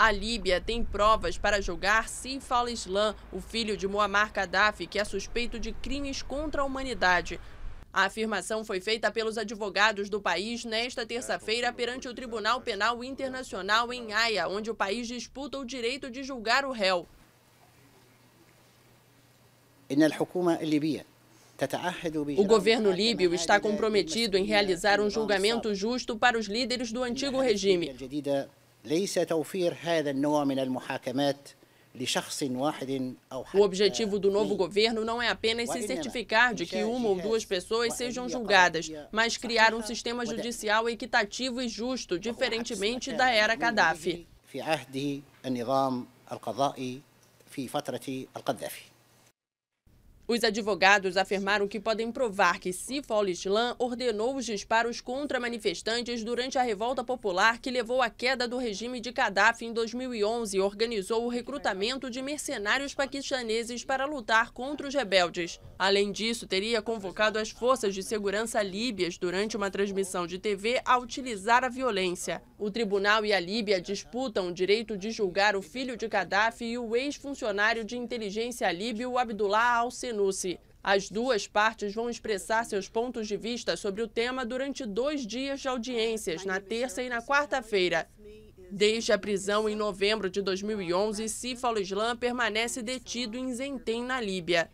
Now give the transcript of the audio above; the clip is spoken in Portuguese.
A Líbia tem provas para julgar Saif al-Islam, o filho de Muammar Gaddafi, que é suspeito de crimes contra a humanidade. A afirmação foi feita pelos advogados do país nesta terça-feira perante o Tribunal Penal Internacional em Haia, onde o país disputa o direito de julgar o réu. O governo líbio está comprometido em realizar um julgamento justo para os líderes do antigo regime. O objetivo do novo governo não é apenas se certificar de que uma ou duas pessoas sejam julgadas, mas criar um sistema judicial equitativo e justo, diferentemente da era Gaddafi. Os advogados afirmaram que podem provar que Cifola Islam ordenou os disparos contra manifestantes durante a revolta popular que levou à queda do regime de Gaddafi em 2011 e organizou o recrutamento de mercenários paquistaneses para lutar contra os rebeldes. Além disso, teria convocado as forças de segurança líbias durante uma transmissão de TV a utilizar a violência. O tribunal e a Líbia disputam o direito de julgar o filho de Gaddafi e o ex-funcionário de inteligência líbio Abdullah al-Senur Minucci. As duas partes vão expressar seus pontos de vista sobre o tema durante dois dias de audiências, na terça e na quarta-feira. Desde a prisão em novembro de 2011, Cifalo Islam permanece detido em Zentém, na Líbia.